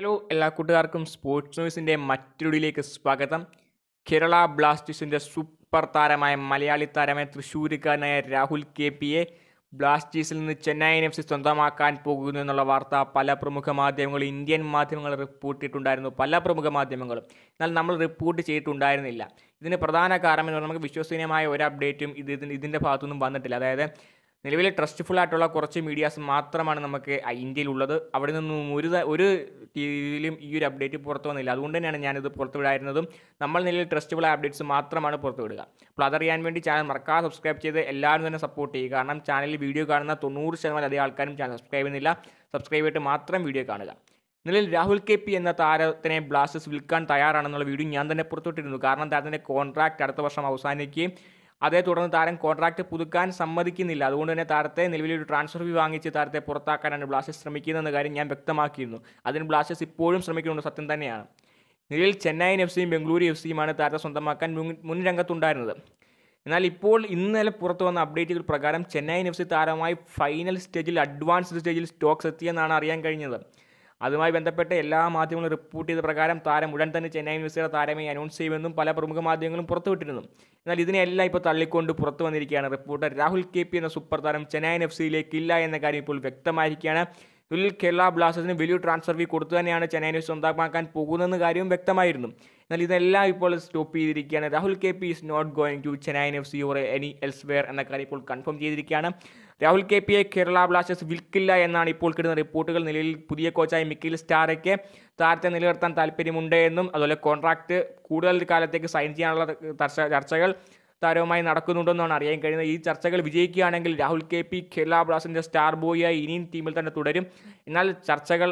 hello എല്ലാ കൂട്ടുകാർക്കും sports ന്യൂസിൻ്റെ മറ്റൊരുടിയിലേക്ക് സ്വാഗതം കേരള ബ്ലാസ്റ്റേഴ്സിൻ്റെ സൂപ്പർ താരമായ മലയാളി താരമായ തൃശ്ശൂരുകാരനായ രാഹുൽ കെ എ ബ്ലാസ്റ്റേഴ്സിൽ നിന്ന് ചെന്നൈ എഫ് സി സ്വന്തമാക്കാൻ പോകുന്നു എന്നുള്ള വാർത്ത പല പ്രമുഖ മാധ്യമങ്ങളും ഇന്ത്യൻ മാധ്യമങ്ങൾ റിപ്പോർട്ട് ചെയ്തിട്ടുണ്ടായിരുന്നു പല പ്രമുഖ മാധ്യമങ്ങളും എന്നാൽ നമ്മൾ റിപ്പോർട്ട് ചെയ്തിട്ടുണ്ടായിരുന്നില്ല ഇതിന് പ്രധാന കാരണം എന്ന് പറഞ്ഞാൽ നമുക്ക് വിശ്വസനീയമായ ഒരു അപ്ഡേറ്റും ഇത് ഇതിൻ്റെ ഭാഗത്തുനിന്നും വന്നിട്ടില്ല അതായത് നിലവിൽ ട്രസ്റ്റ്ഫുൾ ആയിട്ടുള്ള കുറച്ച് മീഡിയാസ് മാത്രമാണ് നമുക്ക് ഇന്ത്യയിലുള്ളത് അവിടെ നിന്നും ഒരു ഒരു രീതിയിലും ഈ ഒരു അപ്ഡേറ്റ് പുറത്തു വന്നില്ല അതുകൊണ്ട് തന്നെയാണ് ഞാനിത് പുറത്തുവിടായിരുന്നതും നമ്മൾ നിലവിൽ ട്രസ്റ്റബിൾ അപ്ഡേറ്റ്സ് മാത്രമാണ് പുറത്തുവിടുക അപ്പോൾ അതറിയാൻ വേണ്ടി ചാനൽ മറക്കാതെ സബ്സ്ക്രൈബ് ചെയ്ത് എല്ലാവരും തന്നെ സപ്പോർട്ട് ചെയ്യുക കാരണം ചാനലിൽ വീഡിയോ കാണുന്ന തൊണ്ണൂറ് ശതമാനം അധികം ആൾക്കാരും ചാനൽ സബ്സ്ക്രൈബ് ചെയ്യുന്നില്ല സബ്സ്ക്രൈബ് ചെയ്തിട്ട് മാത്രം വീഡിയോ കാണുക നിലവിൽ രാഹുൽ കെ പി എന്ന താരത്തിനെ ബ്ലാസ്റ്റേഴ്സ് വിൽക്കാൻ തയ്യാറാണെന്നുള്ള വീഡിയോ ഞാൻ തന്നെ പുറത്തുവിട്ടിരുന്നു കാരണം താരത്തിൻ്റെ കോൺട്രാക്ട് അടുത്ത വർഷം അവസാനിക്കുകയും അതേ തുടർന്ന് താരം കോൺട്രാക്ട് പുതുക്കാൻ സമ്മതിക്കുന്നില്ല അതുകൊണ്ട് തന്നെ താരത്തെ നിലവിലൊരു ട്രാൻസ്ഫർ ഫീ വാങ്ങിച്ച് താരത്തെ പുറത്താക്കാനാണ് ബ്ലാസ്റ്റേഴ്സ് ശ്രമിക്കുന്നതെന്ന കാര്യം ഞാൻ വ്യക്തമാക്കിയിരുന്നു അതിന് ബ്ലാസ്റ്റേഴ്സ് ഇപ്പോഴും ശ്രമിക്കുന്നുണ്ട് സത്യം തന്നെയാണ് നിലവിൽ ചെന്നൈ എഫ് സിയും ബംഗളൂരു എഫ് സിയുമാണ് താരത്തെ സ്വന്തമാക്കാൻ മുൻ മുൻരംഗത്തുണ്ടായിരുന്നത് എന്നാൽ ഇപ്പോൾ ഇന്നലെ പുറത്തു വന്ന അപ്ഡേറ്റുകൾ പ്രകാരം ചെന്നൈ എഫ് സി താരമായി ഫൈനൽ സ്റ്റേജിൽ അഡ്വാൻസ്ഡ് സ്റ്റേജിൽ സ്റ്റോക്സ് എത്തിയെന്നാണ് അറിയാൻ കഴിഞ്ഞത് അതുമായി ബന്ധപ്പെട്ട് എല്ലാ മാധ്യമങ്ങളും റിപ്പോർട്ട് ചെയ്ത പ്രകാരം താരം ഉടൻ തന്നെ ചെന്നൈ യൂണിവേഴ്സിയുടെ താരമേ അനൗൺസ് ചെയ്യുമെന്നും പല പ്രമുഖ മാധ്യമങ്ങളും പുറത്തുവിട്ടിരുന്നു എന്നാൽ ഇതിനെല്ലാം ഇപ്പോൾ തള്ളിക്കൊണ്ട് പുറത്തു വന്നിരിക്കുകയാണ് റിപ്പോർട്ടർ രാഹുൽ കെ പി എന്ന സൂപ്പർ താരം ചെന്നൈ എഫ് സിയിലേക്ക് ഇല്ല എന്ന കാര്യം ഇപ്പോൾ വ്യക്തമായിരിക്കുകയാണ് തുലിൽ കേരള ബ്ലാസ്റ്റേഴ്സിന് വലിയ ട്രാൻസ്ഫർ ഫീ കൊടുത്തു തന്നെയാണ് ചെന്നൈ ചെന്നൈയിനെ സ്വന്തമാക്കാൻ പോകുന്നതെന്ന് കാര്യവും വ്യക്തമായിരുന്നു എന്നാൽ ഇതെല്ലാം ഇപ്പോൾ സ്റ്റോപ്പ് ചെയ്തിരിക്കുകയാണ് Rahul K P is not going to Chennai F C or any elsewhere എന്ന കാര്യം ഇപ്പോൾ കൺഫേം ചെയ്തിരിക്കുകയാണ് Rahul K A Kerala Blasters വിൽക്കില്ല എന്നാണ് ഇപ്പോൾ കിട്ടുന്ന റിപ്പോർട്ടുകൾ നിലയിൽ പുതിയ കോച്ചായ മിക്കിൽ സ്റ്റാറയ്ക്ക് താരത്തെ നിലനിർത്താൻ താല്പര്യമുണ്ട് എന്നും അതുപോലെ കോൺട്രാക്റ്റ് കൂടുതൽ കാലത്തേക്ക് സൈൻ ചെയ്യാനുള്ള ചർച്ചകൾ താരവുമായി നടക്കുന്നുണ്ടെന്നാണ് അറിയാൻ കഴിയുന്നത് ഈ ചർച്ചകൾ വിജയിക്കുകയാണെങ്കിൽ രാഹുൽ കെ പി കേരള ബ്ലാസ്റ്റേഴ്സിൻ്റെ സ്റ്റാർ ബോയായി ഇനിയും ടീമിൽ തന്നെ തുടരും എന്നാൽ ചർച്ചകൾ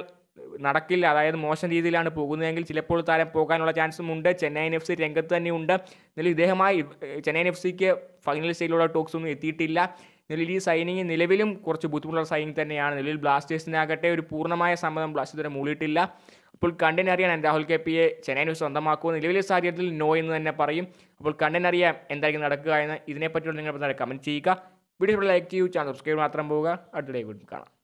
നടക്കില്ല അതായത് മോശം രീതിയിലാണ് പോകുന്നതെങ്കിൽ ചിലപ്പോൾ താരം പോകാനുള്ള ചാൻസും ഉണ്ട് ചെന്നൈ എഫ് സി രംഗത്ത് തന്നെയുണ്ട് എന്നാലും ഇദ്ദേഹമായി ചെന്നൈ എഫ് സിക്ക് ഫൈനൽ സ്റ്റേജിലുള്ള ടോക്സ് ഒന്നും എത്തിയിട്ടില്ല നിലവിൽ ഈ സൈനിങ് നിലവിലും കുറച്ച് ബുദ്ധിമുട്ടുള്ള സൈനിങ് തന്നെയാണ് നിലവിൽ ബ്ലാസ്റ്റേഴ്സിനാകട്ടെ ഒരു പൂർണ്ണമായ സമ്മതം ബ്ലാസ്റ്റേഴ്സ് മൂളിയിട്ടില്ല അപ്പോൾ കണ്ടിനറിയാൻ രാഹുൽ കെ പിയെ ചെന്നൈ സ്വന്തമാക്കുമോ നിലവിലെ സാഹചര്യത്തിൽ നോ എന്ന് തന്നെ പറയും അപ്പോൾ കണ്ടിനറിയാം എന്തായിരിക്കും നടക്കുക എന്ന് ഇതിനെപ്പറ്റിയുള്ള നിങ്ങൾ കമൻറ്റ് ചെയ്യുക വീഡിയോ ലൈക്ക് ചെയ്യൂ ചാനൽ സബ്സ്ക്രൈബ് മാത്രം പോവുക അടുത്ത വീണ്ടും കാണാം